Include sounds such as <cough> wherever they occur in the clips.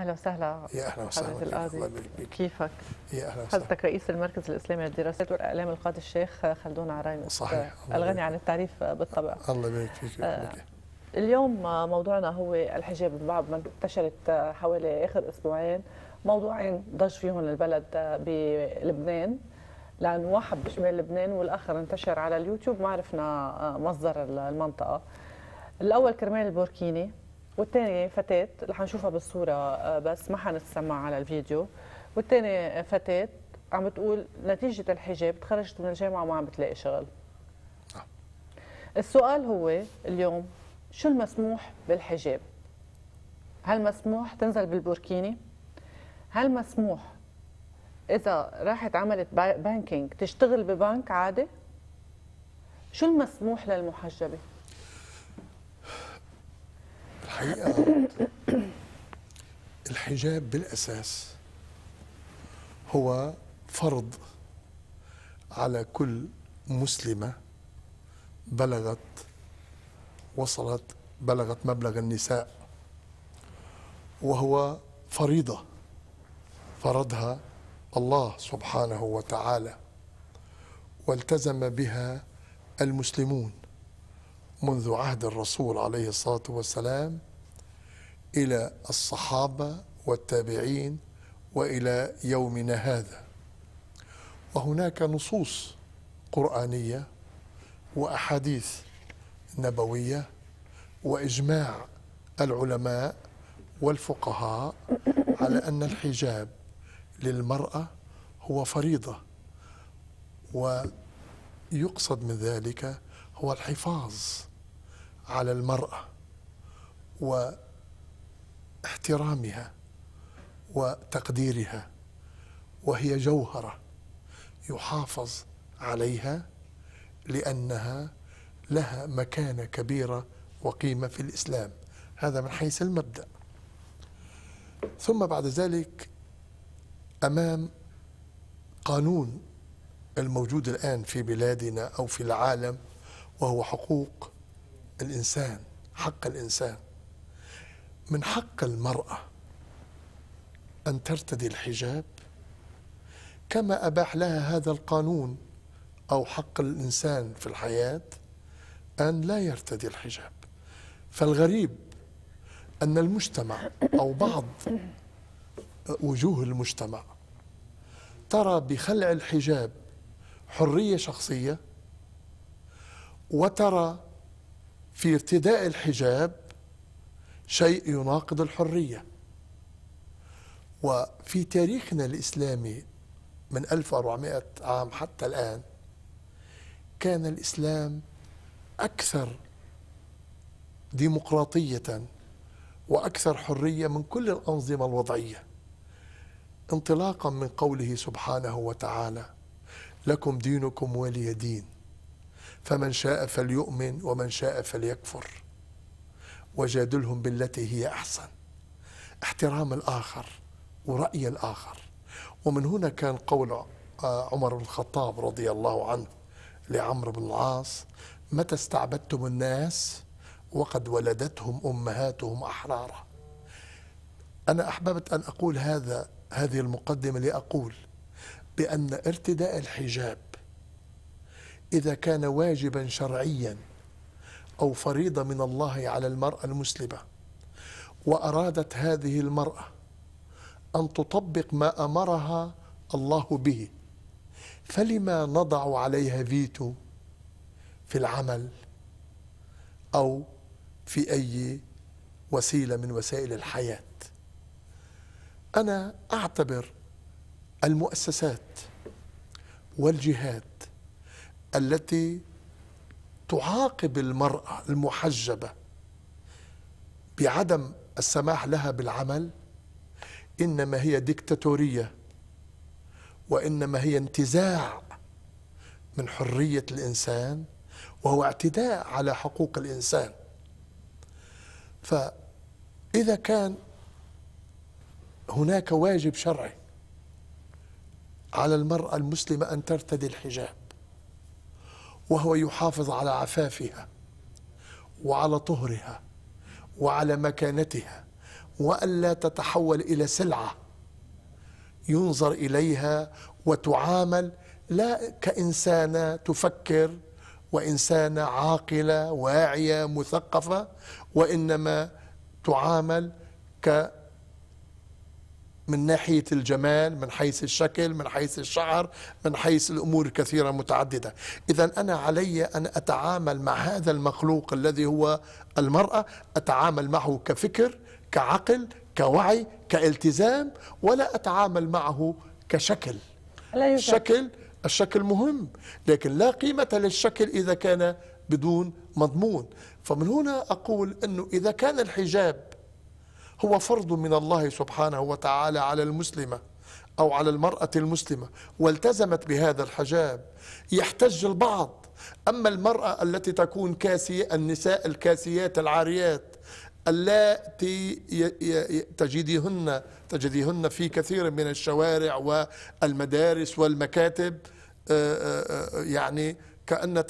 اهلا وسهلا يا اهلا وسهلا كيفك؟ يا اهلا وسهلا حضرتك رئيس المركز الاسلامي للدراسات والاعلام القاضي الشيخ خلدون عرايم صحيح الغني عن التعريف بالطبع الله يبارك فيك آه اليوم موضوعنا هو الحجاب بعد ما انتشرت حوالي اخر اسبوعين موضوعين ضج فيهم البلد بلبنان لأن واحد بشمال لبنان والآخر انتشر على اليوتيوب ما عرفنا آه، مصدر المنطقة الأول كرمال البوركيني والثاني فتاة اللي حنشوفها بالصورة آه، بس ما حنتسمع على الفيديو والثاني فتاة عم بتقول نتيجة الحجاب تخرجت من الجامعة وما عم بتلاقي شغل آه. السؤال هو اليوم شو المسموح بالحجاب هل مسموح تنزل بالبوركيني هل مسموح إذا راحت عملت بانكينج تشتغل ببنك عادي شو المسموح للمحجبة الحقيقه الحجاب بالاساس هو فرض على كل مسلمه بلغت وصلت بلغت مبلغ النساء وهو فريضه فرضها الله سبحانه وتعالى والتزم بها المسلمون منذ عهد الرسول عليه الصلاه والسلام الى الصحابه والتابعين والى يومنا هذا وهناك نصوص قرانيه واحاديث نبويه واجماع العلماء والفقهاء على ان الحجاب للمراه هو فريضه ويقصد من ذلك هو الحفاظ على المراه و احترامها وتقديرها وهي جوهره يحافظ عليها لانها لها مكانه كبيره وقيمه في الاسلام هذا من حيث المبدا ثم بعد ذلك امام قانون الموجود الان في بلادنا او في العالم وهو حقوق الانسان حق الانسان من حق المرأة أن ترتدي الحجاب كما أباح لها هذا القانون أو حق الإنسان في الحياة أن لا يرتدي الحجاب فالغريب أن المجتمع أو بعض وجوه المجتمع ترى بخلع الحجاب حرية شخصية وترى في ارتداء الحجاب شيء يناقض الحرية وفي تاريخنا الإسلامي من 1400 عام حتى الآن كان الإسلام أكثر ديمقراطية وأكثر حرية من كل الأنظمة الوضعية انطلاقا من قوله سبحانه وتعالى لكم دينكم ولي دين فمن شاء فليؤمن ومن شاء فليكفر وجادلهم بالتي هي احسن احترام الاخر وراي الاخر ومن هنا كان قول آه، عمر بن الخطاب رضي الله عنه لعمرو بن العاص متى استعبدتم الناس وقد ولدتهم امهاتهم احرارا انا احببت ان اقول هذا هذه المقدمه لاقول بان ارتداء الحجاب اذا كان واجبا شرعيا أو فريضة من الله على المرأة المسلمة وأرادت هذه المرأة أن تطبق ما أمرها الله به فلما نضع عليها فيتو في العمل أو في أي وسيلة من وسائل الحياة أنا أعتبر المؤسسات والجهات التي تعاقب المرأة المحجبة بعدم السماح لها بالعمل إنما هي ديكتاتورية وإنما هي انتزاع من حرية الإنسان وهو اعتداء على حقوق الإنسان فإذا كان هناك واجب شرعي على المرأة المسلمة أن ترتدي الحجاب وهو يحافظ على عفافها وعلى طهرها وعلى مكانتها والا تتحول الى سلعه ينظر اليها وتعامل لا كانسانه تفكر وانسانه عاقله واعيه مثقفه وانما تعامل ك من ناحية الجمال من حيث الشكل من حيث الشعر من حيث الأمور كثيرة متعددة إذا أنا علي أن أتعامل مع هذا المخلوق الذي هو المرأة أتعامل معه كفكر كعقل كوعي كالتزام ولا أتعامل معه كشكل لا الشكل الشكل مهم لكن لا قيمة للشكل إذا كان بدون مضمون فمن هنا أقول أنه إذا كان الحجاب هو فرض من الله سبحانه وتعالى على المسلمة أو على المرأة المسلمة والتزمت بهذا الحجاب يحتج البعض أما المرأة التي تكون كاسية النساء الكاسيات العاريات اللاتي تجديهن تجديهن في كثير من الشوارع والمدارس والمكاتب آه، آه، آه، يعني كأن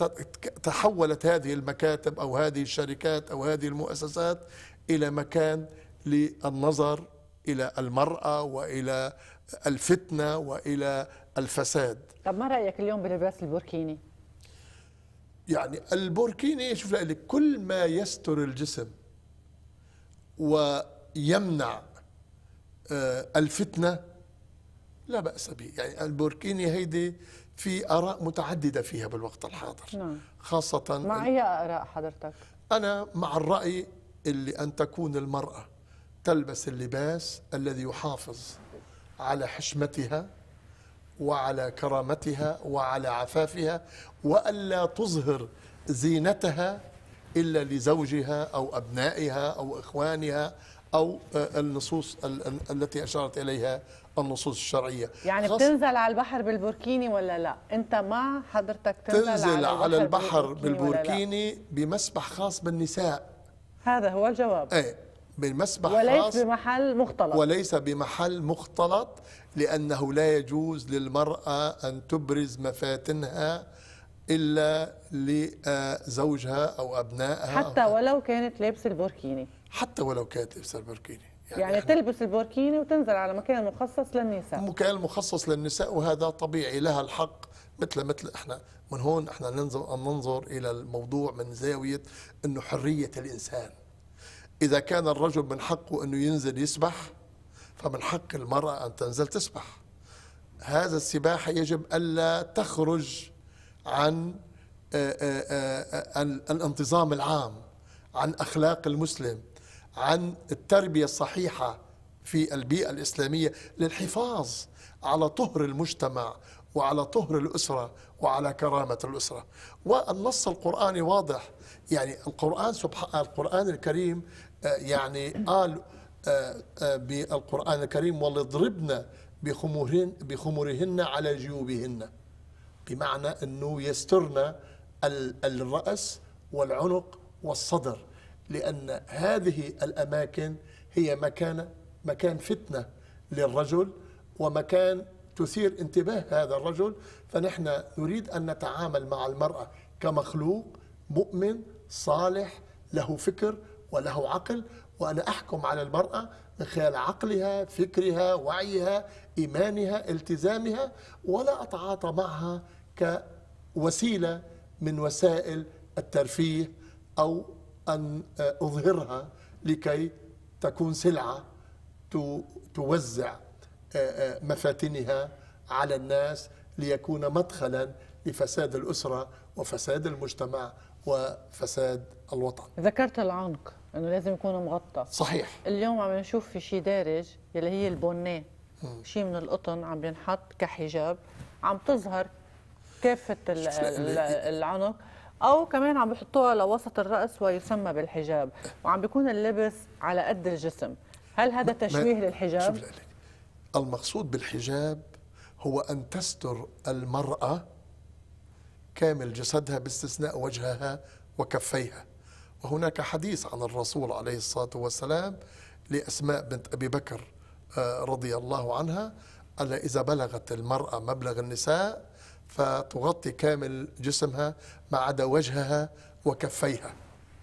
تحولت هذه المكاتب أو هذه الشركات أو هذه المؤسسات إلى مكان للنظر الى المراه والى الفتنه والى الفساد طب ما رايك اليوم بلباس البوركيني يعني البوركيني شوف لك كل ما يستر الجسم ويمنع آه، الفتنه لا باس به يعني البوركيني هيدي في اراء متعدده فيها بالوقت الحاضر نعم. خاصه مع اي اراء حضرتك انا مع الراي اللي ان تكون المراه تلبس اللباس الذي يحافظ على حشمتها وعلى كرامتها وعلى عفافها والا تظهر زينتها الا لزوجها او ابنائها او اخوانها او آه، النصوص التي اشارت اليها النصوص الشرعيه يعني بتنزل على البحر بالبوركيني ولا لا انت مع حضرتك تنزل, تنزل على البحر, على البحر بالبوركيني, بالبوركيني بمسبح خاص بالنساء هذا هو الجواب ايه بمسبح وليس خاص بمحل مختلط وليس بمحل مختلط لأنه لا يجوز للمرأة أن تبرز مفاتنها إلا لزوجها أو أبنائها حتى أو ولو كانت لابسة البوركيني حتى ولو كانت لابسة البوركيني يعني, يعني تلبس البوركيني وتنزل على مكان مخصص للنساء مكان مخصص للنساء وهذا طبيعي لها الحق مثل مثل احنا من هون احنا ننظر ننظر الى الموضوع من زاويه انه حريه الانسان إذا كان الرجل من حقه أنه ينزل يسبح فمن حق المرأة أن تنزل تسبح هذا السباحة يجب ألا تخرج عن آه، آه، آه، الانتظام العام عن أخلاق المسلم عن التربية الصحيحة في البيئة الإسلامية للحفاظ على طهر المجتمع وعلى طهر الأسرة وعلى كرامة الأسرة والنص القرآني واضح يعني القرآن سبحان القرآن الكريم يعني قال آه، آه، بالقرآن الكريم ولضربنا بخمرهن, بخمرهن على جيوبهن بمعنى أنه يسترنا الرأس والعنق والصدر لأن هذه الأماكن هي مكان مكان فتنة للرجل ومكان تثير انتباه هذا الرجل فنحن نريد أن نتعامل مع المرأة كمخلوق مؤمن صالح له فكر وله عقل وأنا أحكم على المرأة من خلال عقلها فكرها وعيها إيمانها التزامها ولا أتعاطى معها كوسيلة من وسائل الترفيه أو أن آه، أظهرها لكي تكون سلعة توزع آه، آه، مفاتنها على الناس ليكون مدخلا لفساد الأسرة وفساد المجتمع وفساد الوطن ذكرت العنق انه لازم يكون مغطى صحيح اليوم عم نشوف في شيء دارج يلي هي البونيه شيء من القطن عم بينحط كحجاب عم تظهر كافه العنق او كمان عم بحطوها لوسط الراس ويسمى بالحجاب وعم بيكون اللبس على قد الجسم هل هذا تشويه للحجاب المقصود بالحجاب هو ان تستر المراه كامل جسدها باستثناء وجهها وكفيها وهناك حديث عن الرسول عليه الصلاة والسلام لأسماء بنت أبي بكر آه، رضي الله عنها ألا إذا بلغت المرأة مبلغ النساء فتغطي كامل جسمها ما عدا وجهها وكفيها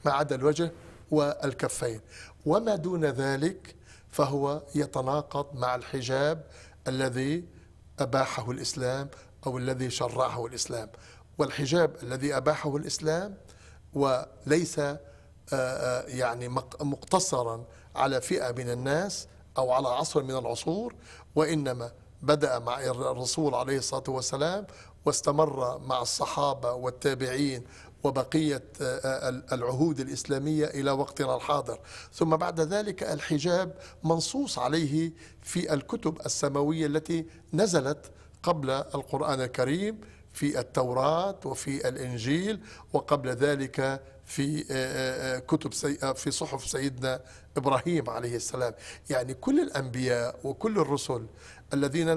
ما عدا الوجه والكفين وما دون ذلك فهو يتناقض مع الحجاب الذي أباحه الإسلام أو الذي شرعه الإسلام والحجاب الذي أباحه الإسلام وليس آه، آه، يعني مقتصرا على فئة من الناس أو على عصر من العصور وإنما بدأ مع الرسول عليه الصلاة والسلام واستمر مع الصحابة والتابعين وبقية آه، العهود الإسلامية إلى وقتنا الحاضر ثم بعد ذلك الحجاب منصوص عليه في الكتب السماوية التي نزلت قبل القرآن الكريم في التوراة وفي الإنجيل وقبل ذلك في آه، آه، آه، كتب في صحف سيدنا إبراهيم عليه السلام يعني كل الأنبياء وكل الرسل الذين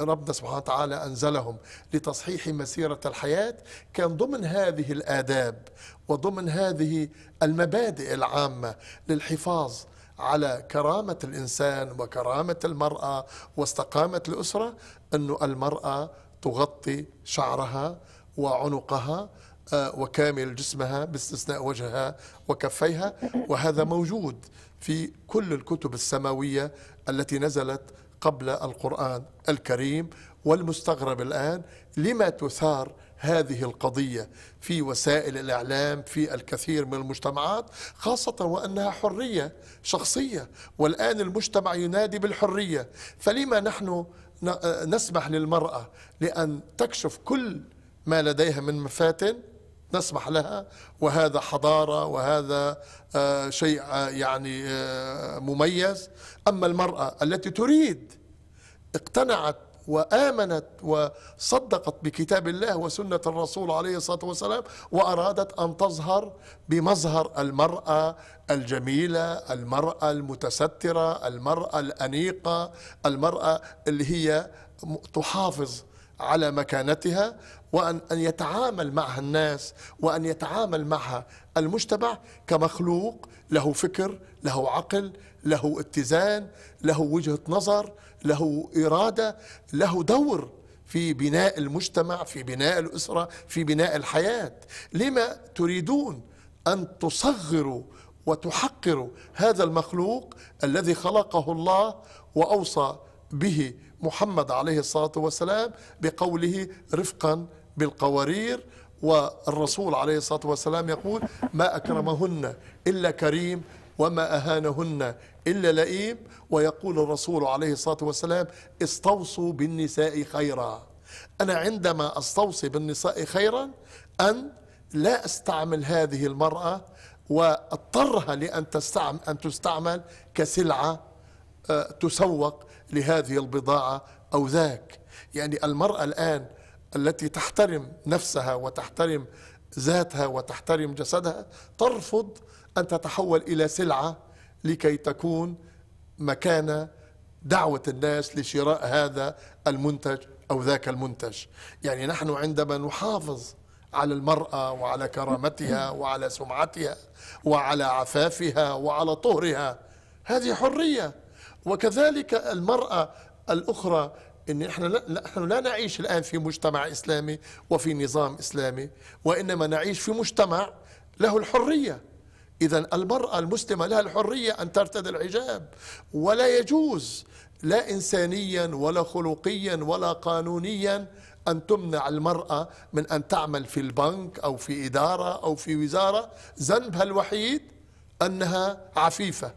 ربنا سبحانه وتعالى أنزلهم لتصحيح مسيرة الحياة كان ضمن هذه الآداب وضمن هذه المبادئ العامة للحفاظ على كرامة الإنسان وكرامة المرأة واستقامة الأسرة أن المرأة تغطي شعرها وعنقها آه، وكامل جسمها باستثناء وجهها وكفيها وهذا موجود في كل الكتب السماويه التي نزلت قبل القران الكريم والمستغرب الان لما تثار هذه القضيه في وسائل الاعلام في الكثير من المجتمعات خاصه وانها حريه شخصيه والان المجتمع ينادي بالحريه فلما نحن آه، نسمح للمرأة لأن تكشف كل ما لديها من مفاتن نسمح لها وهذا حضارة وهذا آه، شيء آه، يعني مميز أما المرأة التي تريد اقتنعت وآمنت وصدقت بكتاب الله وسنة الرسول عليه الصلاة والسلام وأرادت أن تظهر بمظهر المرأة الجميلة المرأة المتسترة المرأة الأنيقة المرأة اللي هي تحافظ على مكانتها وأن أن يتعامل معها الناس وأن يتعامل معها المجتمع كمخلوق له فكر له عقل له اتزان له وجهة نظر له إرادة له دور في بناء المجتمع في بناء الأسرة في بناء الحياة لما تريدون أن تصغروا وتحقروا هذا المخلوق الذي خلقه الله وأوصى به محمد عليه الصلاة والسلام بقوله رفقا بالقوارير والرسول عليه الصلاة والسلام يقول ما أكرمهن إلا كريم وما أهانهن إلا لئيم ويقول الرسول عليه الصلاة والسلام استوصوا بالنساء خيرا أنا عندما أستوصي بالنساء خيرا أن لا أستعمل هذه المرأة واضطرها لأن تستعمل أن تستعمل كسلعة آه، تسوق لهذه البضاعة أو ذاك يعني المرأة الآن التي تحترم نفسها وتحترم ذاتها وتحترم جسدها ترفض أن تتحول إلى سلعة لكي تكون مكان دعوة الناس لشراء هذا المنتج أو ذاك المنتج يعني نحن عندما نحافظ على المرأة وعلى كرامتها وعلى سمعتها وعلى عفافها وعلى طهرها هذه حرية وكذلك المرأة الأخرى ان احنا نحن لا نعيش الان في مجتمع اسلامي وفي نظام اسلامي وانما نعيش في مجتمع له الحريه إذا المرأة المسلمة لها الحرية أن ترتدي الحجاب ولا يجوز لا إنسانيا ولا خلقيا ولا قانونيا أن تمنع المرأة من أن تعمل في البنك أو في إدارة أو في وزارة ذنبها الوحيد أنها عفيفة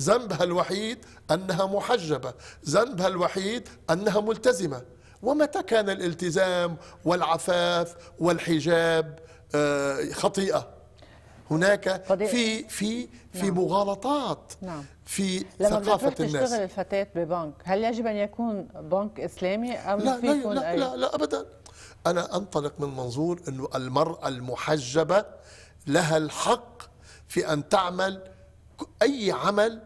ذنبها الوحيد أنها محجبة ذنبها الوحيد أنها ملتزمة ومتى كان الالتزام والعفاف والحجاب آه، خطيئة هناك في في في نعم. مغالطات نعم. في لما ثقافة الناس لما تشتغل الفتاة ببنك هل يجب أن يكون بنك إسلامي أم لا في لا, يكون لا, أي؟ لا لا أبدا أنا أنطلق من منظور أنه المرأة المحجبة لها الحق في أن تعمل أي عمل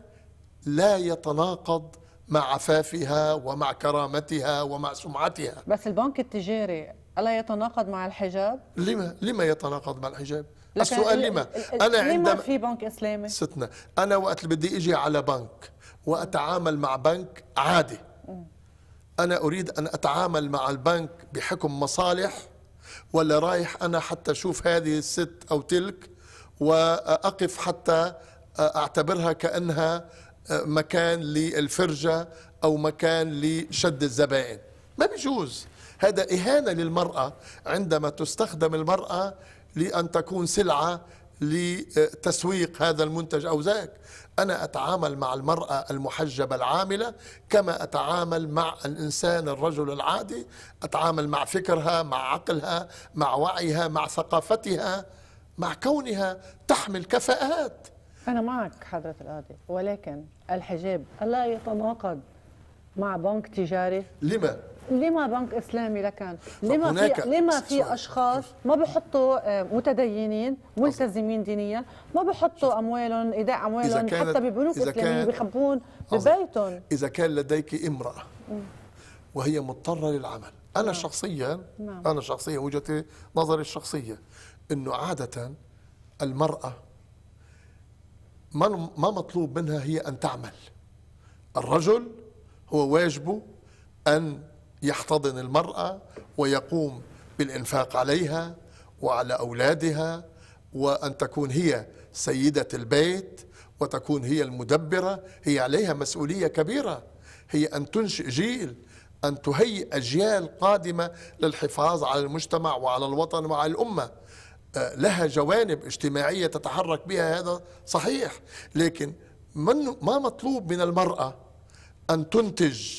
لا يتناقض مع عفافها ومع كرامتها ومع سمعتها بس البنك التجاري ألا يتناقض مع الحجاب؟ لما, لما يتناقض مع الحجاب؟ السؤال لما انا عندما في بنك اسلامي ستنا انا وقت اللي بدي اجي على بنك واتعامل مع بنك عادي انا اريد ان اتعامل مع البنك بحكم مصالح ولا رايح انا حتى اشوف هذه الست او تلك واقف حتى اعتبرها كانها مكان للفرجه او مكان لشد الزبائن ما بيجوز هذا اهانه للمراه عندما تستخدم المراه لأن تكون سلعة لتسويق هذا المنتج أو ذاك أنا أتعامل مع المرأة المحجبة العاملة كما أتعامل مع الإنسان الرجل العادي أتعامل مع فكرها مع عقلها مع وعيها مع ثقافتها مع كونها تحمل كفاءات أنا معك حضرة القاضي ولكن الحجاب لا يتناقض مع بنك تجاري لما؟ لما بنك اسلامي لكان؟ لما في لما في اشخاص ما بحطوا آه، متدينين ملتزمين دينيا ما بحطوا اموالهم ايداع اموالهم حتى ببنوك اسلاميه بخبون ببيتهم اذا كان لديك امراه وهي مضطره للعمل انا نعم. شخصيا نعم. انا شخصيا وجهه نظري الشخصيه انه عاده المراه ما ما مطلوب منها هي ان تعمل الرجل هو واجبه أن يحتضن المرأة ويقوم بالإنفاق عليها وعلى أولادها وأن تكون هي سيدة البيت وتكون هي المدبرة هي عليها مسؤولية كبيرة هي أن تنشئ جيل أن تهيئ أجيال قادمة للحفاظ على المجتمع وعلى الوطن وعلى الأمة آه، لها جوانب اجتماعية تتحرك بها هذا صحيح لكن من ما مطلوب من المرأة أن تنتج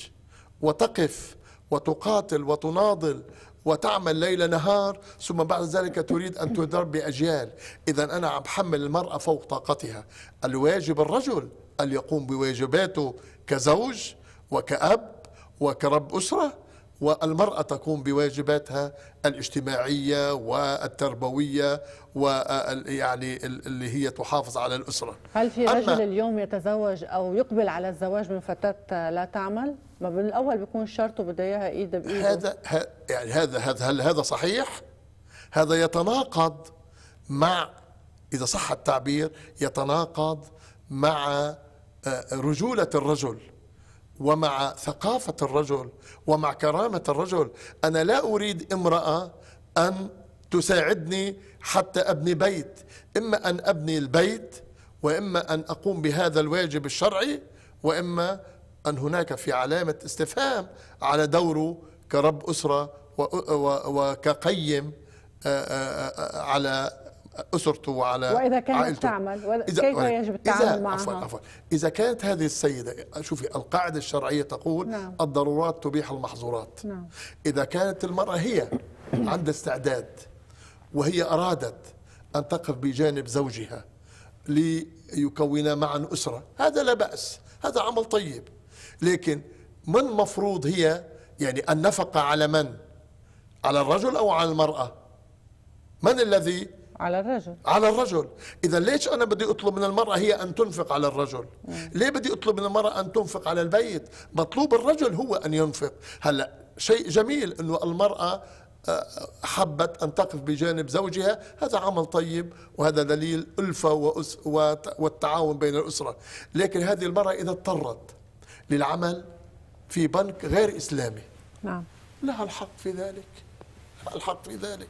وتقف وتقاتل وتناضل وتعمل ليل نهار ثم بعد ذلك تريد أن تدرب أجيال إذا أنا عم بحمل المرأة فوق طاقتها الواجب الرجل أن يقوم بواجباته كزوج وكأب وكرب أسرة والمرأة تقوم بواجباتها الاجتماعية والتربوية ويعني اللي هي تحافظ على الأسرة هل في رجل اليوم يتزوج أو يقبل على الزواج من فتاة لا تعمل؟ ما بالاول بيكون شرطه بده اياها ايده بايده هذا ه... يعني هذا هذا هل هذا صحيح؟ هذا يتناقض مع اذا صح التعبير يتناقض مع آه، رجوله الرجل ومع ثقافه الرجل ومع كرامه الرجل انا لا اريد امراه ان تساعدني حتى ابني بيت اما ان ابني البيت واما ان اقوم بهذا الواجب الشرعي واما أن هناك في علامة استفهام على دوره كرب أسرة وكقيم آه، آه، آه، على أسرته وعلى وإذا كانت عائلته. تعمل كيف يجب التعامل إذا معها عفوا عفوا إذا كانت هذه السيدة شوفي القاعدة الشرعية تقول نعم. الضرورات تبيح المحظورات نعم. إذا كانت المرأة هي <clears throat> عندها استعداد وهي أرادت أن تقف بجانب زوجها ليكونا معا أسرة هذا لا بأس هذا عمل طيب لكن من مفروض هي يعني النفقة على من على الرجل أو على المرأة من الذي على الرجل على الرجل إذا ليش أنا بدي أطلب من المرأة هي أن تنفق على الرجل مم. ليه بدي أطلب من المرأة أن تنفق على البيت مطلوب الرجل هو أن ينفق هلأ شيء جميل أنه المرأة آه، حبت أن تقف بجانب زوجها هذا عمل طيب وهذا دليل ألفة والتعاون بين الأسرة لكن هذه المرأة إذا اضطرت للعمل في بنك غير إسلامي نعم لها الحق في ذلك الحق في ذلك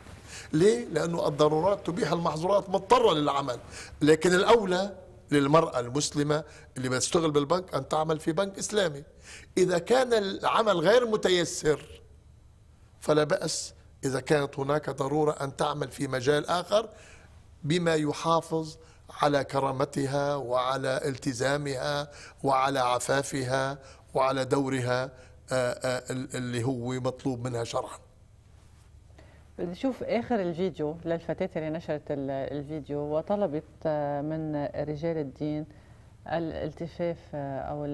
ليه؟ لأنه الضرورات تبيح المحظورات مضطرة للعمل لكن الأولى للمرأة المسلمة اللي بتشتغل بالبنك أن تعمل في بنك إسلامي إذا كان العمل غير متيسر فلا بأس إذا كانت هناك ضرورة أن تعمل في مجال آخر بما يحافظ على كرامتها وعلى التزامها وعلى عفافها وعلى دورها آه، آه، اللي هو مطلوب منها شرعا بدي اشوف اخر الفيديو للفتاه اللي نشرت الفيديو وطلبت آه، من رجال الدين الالتفاف او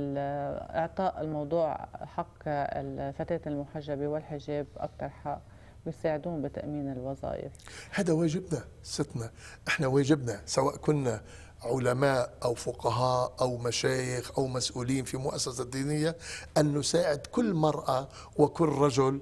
اعطاء الموضوع حق الفتاه المحجبه والحجاب اكثر حق ويساعدون بتامين الوظائف هذا واجبنا ستنا احنا واجبنا سواء كنا علماء او فقهاء او مشايخ او مسؤولين في مؤسسه دينيه ان نساعد كل مراه وكل رجل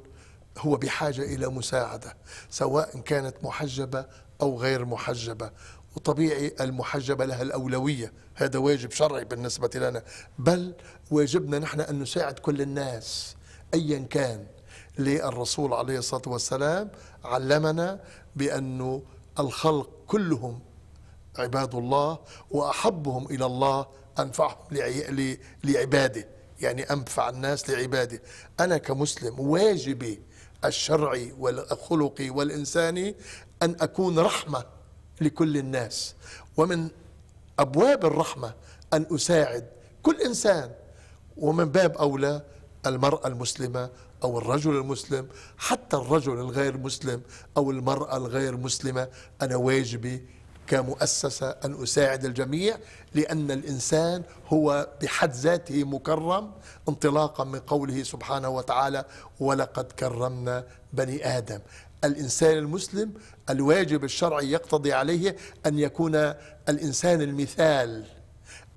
هو بحاجه الى مساعده سواء كانت محجبه او غير محجبه وطبيعي المحجبه لها الاولويه هذا واجب شرعي بالنسبه لنا بل واجبنا نحن ان نساعد كل الناس ايا كان للرسول عليه الصلاة والسلام علمنا بأن الخلق كلهم عباد الله وأحبهم إلى الله أنفعهم لعباده يعني أنفع الناس لعباده أنا كمسلم واجبي الشرعي والخلقي والإنساني أن أكون رحمة لكل الناس ومن أبواب الرحمة أن أساعد كل إنسان ومن باب أولى المرأة المسلمة أو الرجل المسلم حتى الرجل الغير مسلم أو المرأة الغير مسلمة أنا واجبي كمؤسسة أن أساعد الجميع لأن الإنسان هو بحد ذاته مكرم انطلاقا من قوله سبحانه وتعالى ولقد كرمنا بني آدم الإنسان المسلم الواجب الشرعي يقتضي عليه أن يكون الإنسان المثال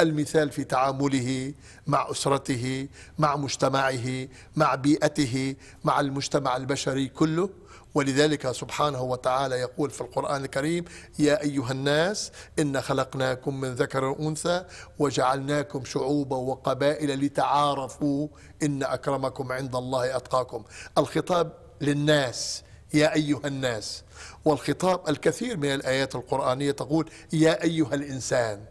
المثال في تعامله مع أسرته مع مجتمعه مع بيئته مع المجتمع البشري كله ولذلك سبحانه وتعالى يقول في القرآن الكريم يا أيها الناس إن خلقناكم من ذكر وأنثى وجعلناكم شعوبا وقبائل لتعارفوا إن أكرمكم عند الله أتقاكم الخطاب للناس يا أيها الناس والخطاب الكثير من الآيات القرآنية تقول يا أيها الإنسان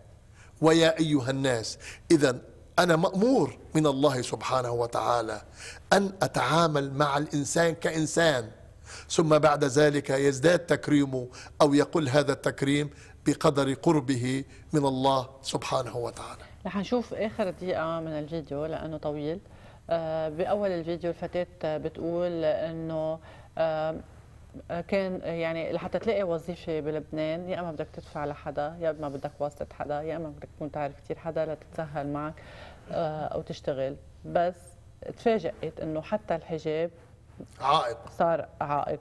ويا أيها الناس إذا أنا مأمور من الله سبحانه وتعالى أن أتعامل مع الإنسان كإنسان ثم بعد ذلك يزداد تكريمه أو يقل هذا التكريم بقدر قربه من الله سبحانه وتعالى رح نشوف آخر دقيقة من الفيديو لأنه طويل آه، بأول الفيديو الفتاة بتقول أنه آه، كان يعني لحتى تلاقي وظيفه بلبنان يا اما بدك تدفع لحدا يا اما بدك واسطه حدا يا اما بدك تكون تعرف كثير حدا لتتسهل معك آه، او تشتغل بس تفاجئت انه حتى الحجاب عائق صار عائق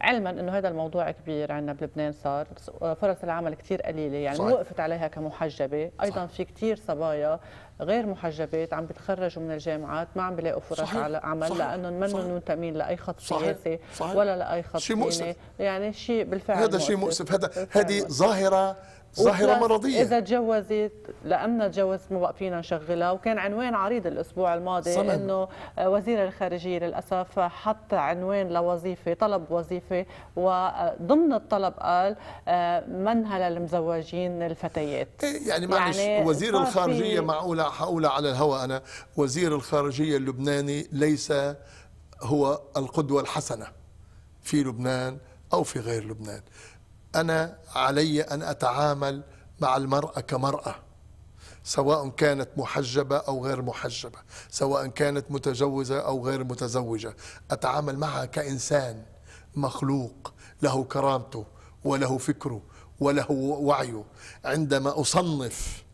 علما انه هذا الموضوع كبير عندنا بلبنان صار فرص العمل كثير قليله يعني صحيح. وقفت عليها كمحجبه ايضا صحيح. في كثير صبايا غير محجبات عم بتخرجوا من الجامعات ما عم بيلاقوا فرص صحيح. على عمل صحيح. لانهم منهم منتمين لاي خط سياسي صحيح. ولا لاي خط شيء مؤسف. يعني شيء بالفعل هذا شيء مؤسف هذا هذه ظاهره ظاهره مرضيه اذا تجوزت لامنا تجوزت ما بقى فينا نشغلها وكان عنوان عريض الاسبوع الماضي انه آه، وزير الخارجيه للاسف حط عنوان لوظيفه طلب وظيفه وضمن الطلب قال آه، منها للمزوجين الفتيات إيه، يعني معلش يعني وزير الخارجيه معقوله حقولها على الهواء انا وزير الخارجيه اللبناني ليس هو القدوه الحسنه في لبنان او في غير لبنان أنا علي أن أتعامل مع المرأة كمرأة سواء كانت محجبة أو غير محجبة سواء كانت متجوزة أو غير متزوجة أتعامل معها كإنسان مخلوق له كرامته وله فكره وله وعيه عندما أصنف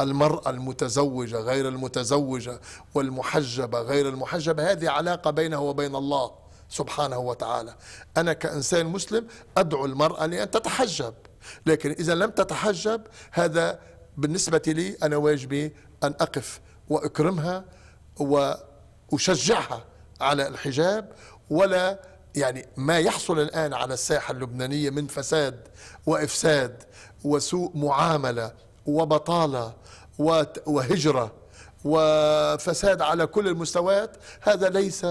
المرأة المتزوجة غير المتزوجة والمحجبة غير المحجبة هذه علاقة بينه وبين الله سبحانه وتعالى أنا كإنسان مسلم أدعو المرأة لأن تتحجب لكن إذا لم تتحجب هذا بالنسبة لي أنا واجبي أن أقف وأكرمها وأشجعها على الحجاب ولا يعني ما يحصل الآن على الساحة اللبنانية من فساد وإفساد وسوء معاملة وبطالة وهجرة وفساد على كل المستويات هذا ليس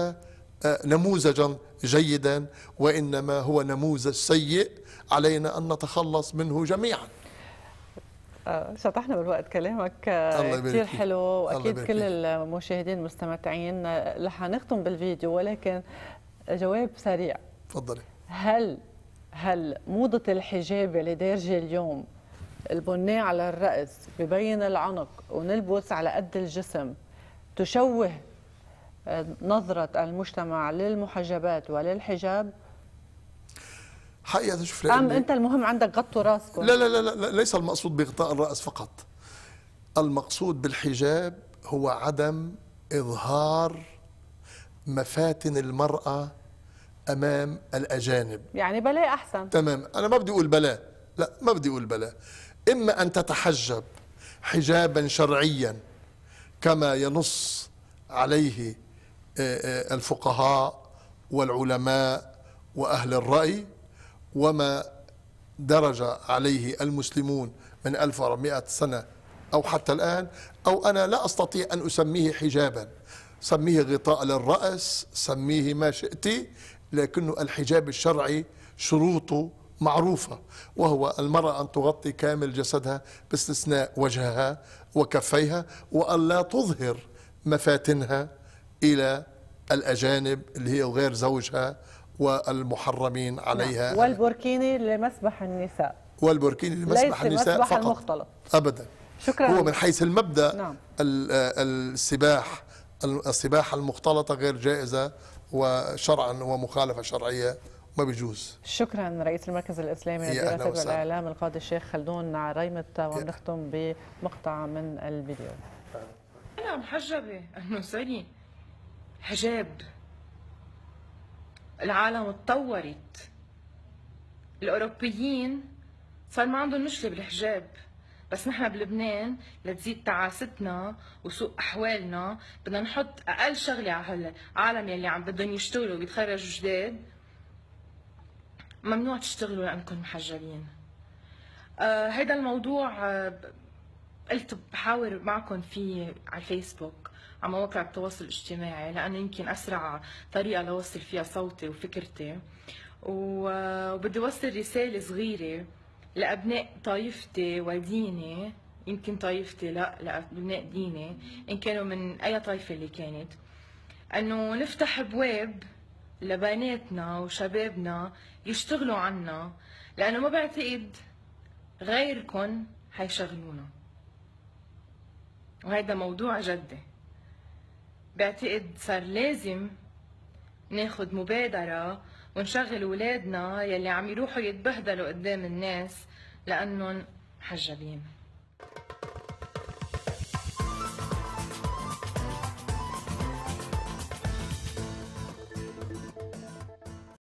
نموذجا جيدا وانما هو نموذج سيء علينا ان نتخلص منه جميعا شطحنا بالوقت كلامك كثير حلو واكيد كل المشاهدين المستمتعين رح نختم بالفيديو ولكن جواب سريع تفضلي هل هل موضة الحجاب اللي دارجة اليوم البناء على الرأس ببين العنق ونلبس على قد الجسم تشوه نظرة المجتمع للمحجبات وللحجاب حقيقة شوف أم أنت المهم عندك غطوا راسكم لا, لا لا لا ليس المقصود بغطاء الرأس فقط المقصود بالحجاب هو عدم إظهار مفاتن المرأة أمام الأجانب يعني بلاء أحسن تمام أنا ما بدي أقول بلاء لا ما بدي أقول بلاء إما أن تتحجب حجابا شرعيا كما ينص عليه الفقهاء والعلماء وأهل الرأي وما درج عليه المسلمون من 1400 سنة أو حتى الآن أو أنا لا أستطيع أن أسميه حجابا سميه غطاء للرأس سميه ما شئت لكن الحجاب الشرعي شروطه معروفة وهو المرأة أن تغطي كامل جسدها باستثناء وجهها وكفيها وأن لا تظهر مفاتنها إلى الأجانب اللي هي وغير زوجها والمحرمين نعم. عليها نعم. والبوركيني لمسبح النساء والبوركيني لمسبح النساء فقط المختلط. أبدا شكرا هو من حيث المبدأ نعم. السباح السباحة المختلطة غير جائزة وشرعا ومخالفة شرعية ما بيجوز شكرا رئيس المركز الاسلامي للدراسات والاعلام القاضي الشيخ خلدون ريمت ونختم بمقطع من الفيديو انا محجبه انه سني حجاب العالم اتطورت الاوروبيين صار ما عندهم مشكله بالحجاب بس نحن بلبنان لتزيد تعاستنا وسوء احوالنا بدنا نحط اقل شغله على هالعالم يلي عم بدهم يشتغلوا ويتخرجوا جداد ممنوع تشتغلوا لانكم محجبين آه، هيدا آه الموضوع آه قلت بحاور معكم فيه على الفيسبوك على مواقع التواصل الاجتماعي لانه يمكن اسرع طريقه لوصل فيها صوتي وفكرتي وبدي اوصل رساله صغيره لابناء طائفتي وديني يمكن طائفتي لا لابناء ديني ان كانوا من اي طائفه اللي كانت انه نفتح ابواب لبناتنا وشبابنا يشتغلوا عنا لانه ما بعتقد غيركم حيشغلونا وهذا موضوع جدي بعتقد صار لازم ناخد مبادرة ونشغل ولادنا يلي عم يروحوا يتبهدلوا قدام الناس لأنهم محجبين